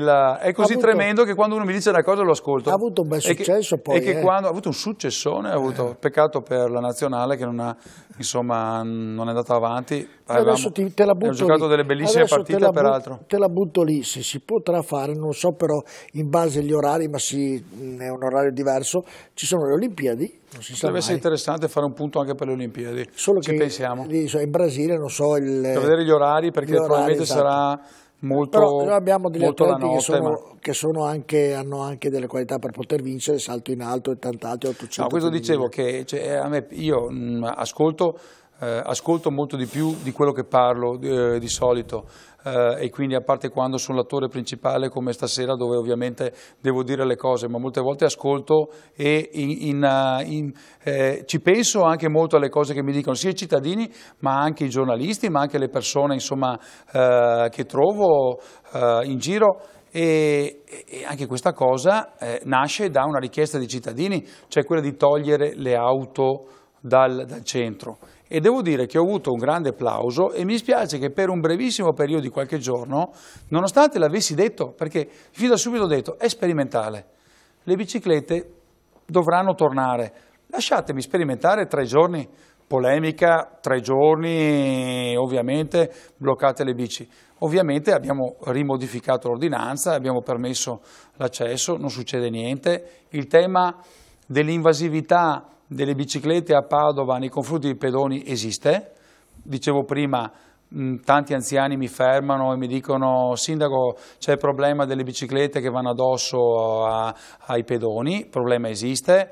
la, è così avuto, tremendo che quando uno mi dice una cosa lo ascolto. Ha avuto un bel successo e che, poi. E che eh. quando, ha avuto un successone, ha avuto eh. peccato per la nazionale che non, ha, insomma, non è andata avanti. Avevamo, adesso ti, te la butto ha giocato lì. delle bellissime adesso partite, te peraltro. Te la butto lì, se si potrà fare, non so però in base agli orari, ma sì, mm, è un orario diverso, ci sono le Olimpiadi. Non si Potrebbe essere interessante fare un punto anche per le Olimpiadi. Solo Ci che pensiamo. in Brasile non so il. Per vedere gli orari, perché gli orari, probabilmente esatto. sarà molto Però noi abbiamo degli atleti notte, che, sono, ma... che sono anche, hanno anche delle qualità per poter vincere, salto in alto e tant'altro. No, questo dicevo che cioè, me, io mh, ascolto eh, ascolto molto di più di quello che parlo eh, di solito eh, e quindi a parte quando sono l'attore principale come stasera dove ovviamente devo dire le cose ma molte volte ascolto e in, in, eh, in, eh, ci penso anche molto alle cose che mi dicono sia i cittadini ma anche i giornalisti ma anche le persone insomma, eh, che trovo in giro e, e, anche questa cosa nasce da una richiesta dei cittadini cioè quella di togliere le auto dal, dal centro e devo dire che ho avuto un grande applauso e mi spiace che per un brevissimo periodo di qualche giorno, nonostante l'avessi detto, perché fin da subito ho detto, è sperimentale, le biciclette dovranno tornare, lasciatemi sperimentare tre giorni, polemica, tre giorni ovviamente bloccate le bici. Ovviamente abbiamo rimodificato l'ordinanza, abbiamo permesso l'accesso, non succede niente. Il tema dell'invasività delle biciclette a Padova nei confronti dei pedoni esiste. Dicevo prima, mm, tanti anziani mi fermano e mi dicono sindaco c'è il problema delle biciclette che vanno addosso a, ai pedoni, il problema esiste.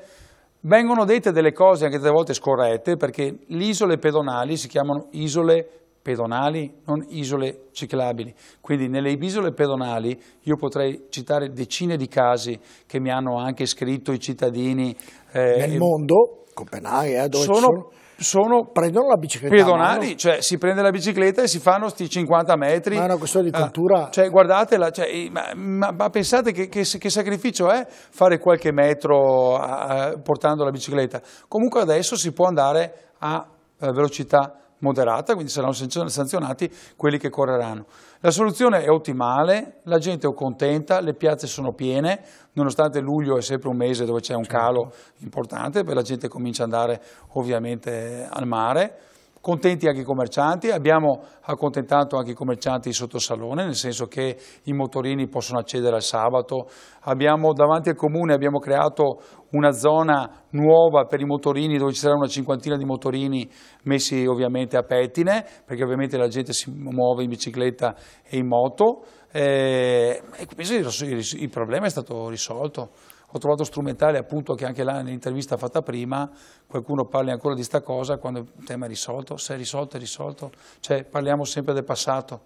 Vengono dette delle cose anche delle volte scorrette perché le isole pedonali si chiamano isole pedonali, non isole ciclabili. Quindi nelle isole pedonali io potrei citare decine di casi che mi hanno anche scritto i cittadini. Eh, Nel mondo, Copenaghen, eh, dove sono, sono, sono prendono la bicicletta pedonali, mano. cioè si prende la bicicletta e si fanno questi 50 metri. Ma è una questione di ah, cultura. Ah, cioè, guardatela, cioè, ma, ma, ma, pensate che, che, che, sacrificio è fare qualche metro a, a, portando la bicicletta. Comunque adesso si può andare a, a eh, velocità moderata, quindi saranno sanzionati quelli che correranno. La soluzione è ottimale, la gente è contenta, le piazze sono piene, nonostante luglio è sempre un mese dove c'è un certo. calo importante, perché la gente comincia ad andare ovviamente al mare, contenti anche i commercianti, abbiamo accontentato anche i commercianti sotto salone, nel senso che i motorini possono accedere al sabato, abbiamo, davanti al comune abbiamo creato una zona nuova per i motorini dove ci sarà una cinquantina di motorini messi ovviamente a pettine, perché ovviamente la gente si muove in bicicletta e in moto eh, e penso il, problema è stato risolto. Ho trovato strumentale appunto che anche là nell'intervista fatta prima qualcuno parli ancora di sta cosa quando il tema è risolto, se è risolto è risolto, cioè parliamo sempre del passato.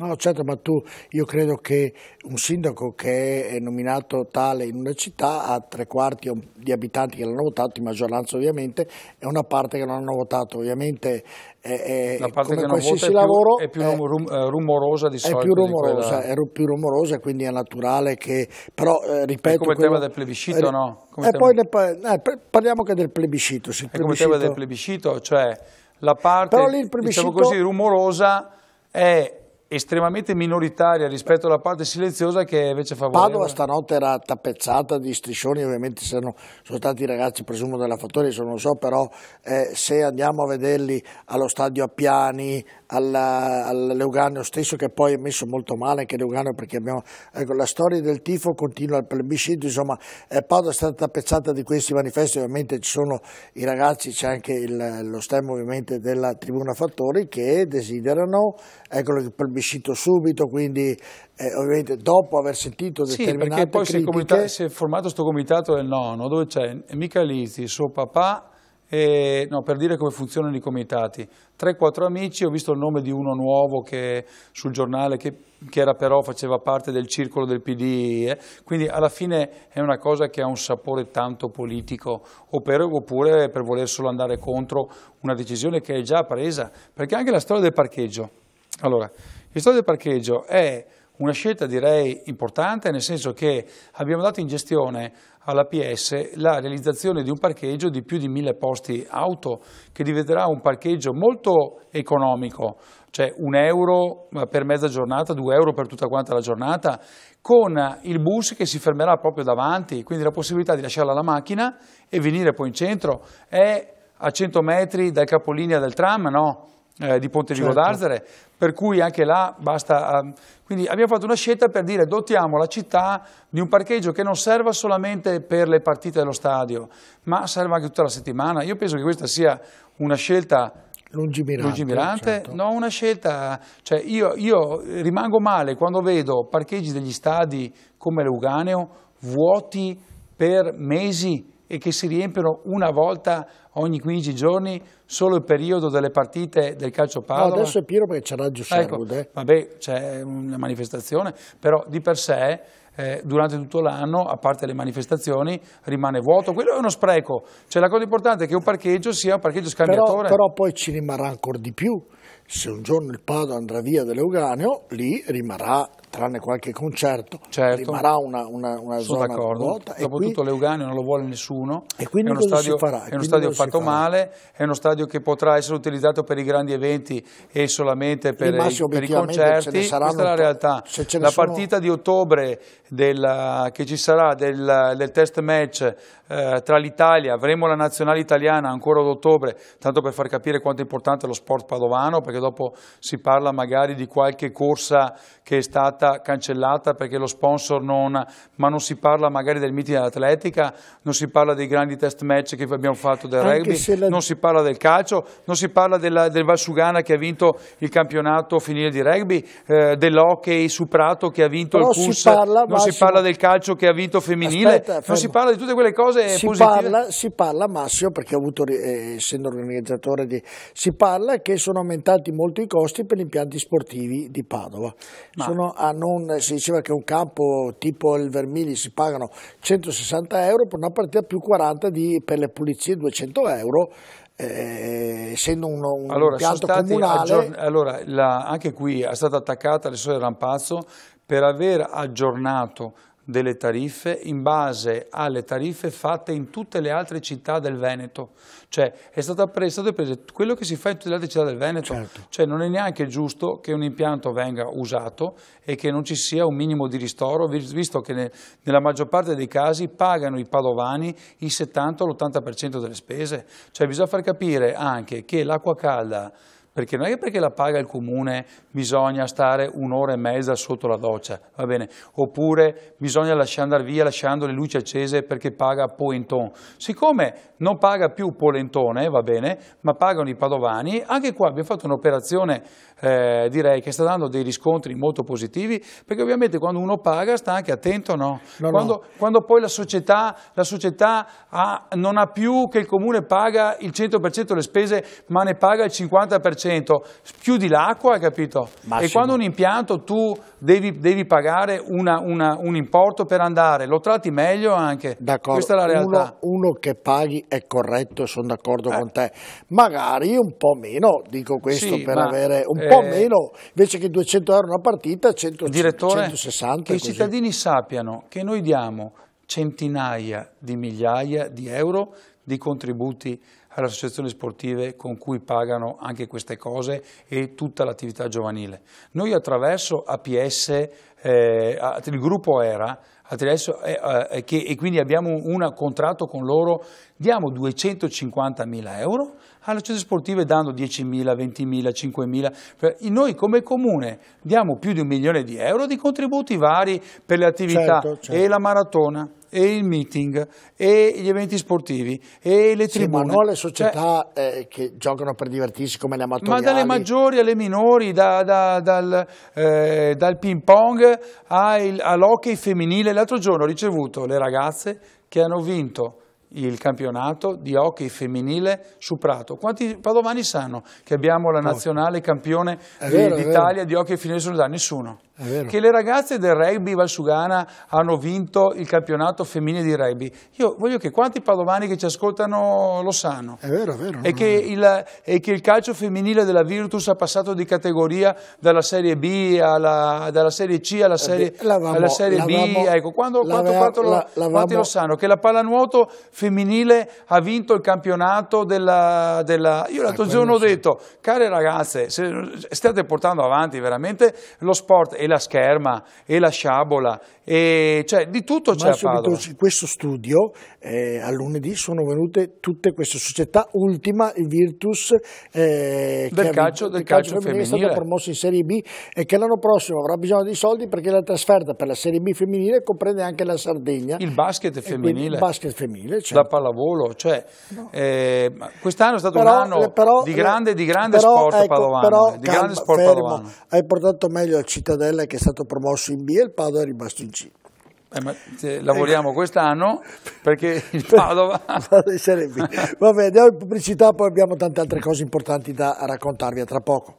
No, certo, ma tu, io credo che un sindaco che è nominato tale in una città ha tre quarti di abitanti che l'hanno votato, in maggioranza ovviamente, e una parte che non hanno votato. Ovviamente è, è, la parte come che qualsiasi più, lavoro è più, è, eh, rumorosa di solito. È più rumorosa, quella... è più rumorosa, quindi è naturale che... Però, eh, ripeto... È come quello, tema del plebiscito, eh, no? Come e eh, poi ne, eh, parliamo anche del plebiscito. Sì, è plebiscito. come tema del plebiscito, cioè la parte, diciamo così, rumorosa è estremamente minoritaria rispetto alla parte silenziosa che è invece favorevole. Padova stanotte era tappezzata di striscioni, ovviamente sono, sono stati i ragazzi presumo della fattoria, non lo so, però eh, se andiamo a vederli allo stadio Appiani, alla, all'Euganeo stesso che poi ha messo molto male anche l'Euganeo perché abbiamo, ecco, la storia del tifo continua il plebiscito, insomma eh, Padova è stata tappezzata di questi manifesti, ovviamente ci sono i ragazzi, c'è anche il, lo stemma ovviamente della Tribuna Fattori che desiderano ecco, il plebiscito subito, quindi eh, ovviamente dopo aver sentito determinate sì, perché poi critiche... si, è, comitato, si è formato questo comitato del nono dove c'è Michalizzi, suo papà e, no, per dire come funzionano i comitati. 3-4 amici, ho visto il nome di uno nuovo che, sul giornale che, che era però faceva parte del circolo del PD, eh? quindi alla fine è una cosa che ha un sapore tanto politico, oppure per voler solo andare contro una decisione che è già presa, perché anche la storia del parcheggio. Allora, la storia del parcheggio è una scelta direi importante nel senso che abbiamo dato in gestione all'APS la realizzazione di un parcheggio di più di mille posti auto che diventerà un parcheggio molto economico, cioè un euro per mezza giornata, due euro per tutta quanta la giornata, con il bus che si fermerà proprio davanti, quindi la possibilità di lasciarla la macchina e venire poi in centro è a 100 metri dal capolinea del tram, no? Eh, di Ponte certo. di Godarzere, per cui anche là basta... Ehm, quindi abbiamo fatto una scelta per dire dotiamo la città di un parcheggio che non serva solamente per le partite dello stadio, ma serva anche tutta la settimana. Io penso che questa sia una scelta lungimirante, lungimirante certo. no una scelta, cioè io, io rimango male quando vedo parcheggi degli stadi come l'Uganeo vuoti per mesi e che si riempiono una volta ogni 15 giorni solo il periodo delle partite del calcio Padova. No, adesso è Piero perché c'è Raggio ecco, Sherwood. Eh. Vabbè, c'è una manifestazione, però di per sé eh, durante tutto l'anno, a parte le manifestazioni, rimane vuoto. Quello è uno spreco. Cioè la cosa importante è che un parcheggio sia un parcheggio scambiatore. Però, però poi ci rimarrà ancora di più. Se un giorno il Padova andrà via dall'Euganeo, lì rimarrà tranne qualche concerto, certo. rimarrà una, una, una Sono zona vuota. Dopotutto l'Euganeo non lo vuole nessuno, e quindi è uno stadio, è uno stadio fatto male, è uno stadio che potrà essere utilizzato per i grandi eventi e solamente per, i, per i, concerti, questa è la realtà. La partita di ottobre del, che ci sarà del, del test match eh, tra l'Italia, avremo la nazionale italiana ancora ad ottobre, tanto per far capire quanto è importante lo sport padovano, perché dopo si parla magari di qualche corsa che è stata stata cancellata perché lo sponsor non, ma non si parla magari del meeting dell'atletica, non si parla dei grandi test match che abbiamo fatto del Anche rugby, la... non si parla del calcio, non si parla della, del Valsugana che ha vinto il campionato finire di rugby, eh, dell'hockey su Prato che ha vinto Però il CUS, si parla, non Massimo... si parla del calcio che ha vinto femminile, Aspetta, non si parla di tutte quelle cose si positive. Parla, si parla, Massimo, perché ho avuto, eh, essendo organizzatore, di, si parla che sono aumentati molto i costi per gli impianti sportivi di Padova. Ma... Sono a non, si diceva che un campo tipo il Vermigli si pagano 160 euro, per una partita più 40 di, per le pulizie 200 euro, eh, essendo un, un allora, impianto comunale. Allora, la, anche qui è stata attaccata le sue Rampazzo per aver aggiornato delle tariffe in base alle tariffe fatte in tutte le altre città del Veneto. Cioè è stato preso, quello che si fa in tutte le altre città del Veneto. Certo. Cioè non è neanche giusto che un impianto venga usato e che non ci sia un minimo di ristoro, visto che ne, nella maggior parte dei casi pagano i padovani il 70 80 delle spese. Cioè bisogna far capire anche che l'acqua calda perché non è che perché la paga il comune bisogna stare un'ora e mezza sotto la doccia, va bene? Oppure bisogna lasciare andare via lasciando le luci accese perché paga Poenton. Siccome non paga più Polentone, eh, va bene, ma pagano i padovani, anche qua abbiamo fatto un'operazione eh, direi che sta dando dei riscontri molto positivi, perché ovviamente quando uno paga sta anche attento, no? no, quando, no. quando, poi la società, la società ha, non ha più che il comune paga il 100% delle spese, ma ne paga il 50%, 100%, chiudi l'acqua, hai capito? Massimo. E quando un impianto tu devi, devi pagare una, una, un importo per andare, lo tratti meglio anche. Questa è la realtà. Uno, uno che paghi è corretto, sono d'accordo eh. con te. Magari un po' meno, dico questo sì, per ma, avere un eh, po' meno, invece che 200 euro una partita, 100, direttore, 160. Che i cittadini sappiano che noi diamo centinaia di migliaia di euro di contributi alle associazioni sportive con cui pagano anche queste cose e tutta l'attività giovanile. Noi attraverso APS, eh, il gruppo ERA, attraverso, eh, eh, che, e quindi abbiamo un contratto con loro, diamo 250.000 euro alle associazioni sportive dando 10.000, 20.000, 5.000. Noi come comune diamo più di un milione di euro di contributi vari per le attività certo, certo. e la maratona e il meeting e gli eventi sportivi e le tribune. Sì, ma non le società cioè, eh, che giocano per divertirsi come le amatoriali. Ma dalle maggiori alle minori, da, da, dal, eh, dal, ping pong all'hockey femminile. L'altro giorno ho ricevuto le ragazze che hanno vinto il campionato di hockey femminile su Prato. Quanti padovani sanno che abbiamo la nazionale campione d'Italia di hockey femminile su Prato? Nessuno che le ragazze del rugby Valsugana hanno vinto il campionato femminile di rugby. Io voglio che quanti padovani che ci ascoltano lo sanno. È vero, è vero. E, che il, e che il, calcio femminile della Virtus ha passato di categoria dalla Serie B alla dalla Serie C alla eh, Serie, alla serie B. Ecco, quando, quanto, quanto lo, quanti lo sanno? Che la pallanuoto femminile ha vinto il campionato della... della... Io l'altro ah, giorno ho detto, care ragazze, se, state portando avanti veramente lo sport e e la scherma, e la sciabola, e cioè, di tutto c'è subito in questo studio, eh, a lunedì, sono venute tutte queste società, ultima il Virtus eh, del, che calcio, del calcio, calcio femminile, femminile. è stata promossa in Serie B e che l'anno prossimo avrà bisogno di soldi perché la trasferta per la Serie B femminile comprende anche la Sardegna. Il basket femminile. Il basket femminile, certo. Da pallavolo, cioè, no. eh, quest'anno è stato però, un anno però, di grande, di grande però, sport ecco, padovano. Però, di calma, grande sport fermo, padovano. Hai portato meglio a Cittadella che è stato promosso in B e il Padova è rimasto in C. Eh, lavoriamo quest'anno perché il *laughs* Padova... *laughs* Va bene, andiamo in pubblicità, poi abbiamo tante altre cose importanti da raccontarvi a tra poco.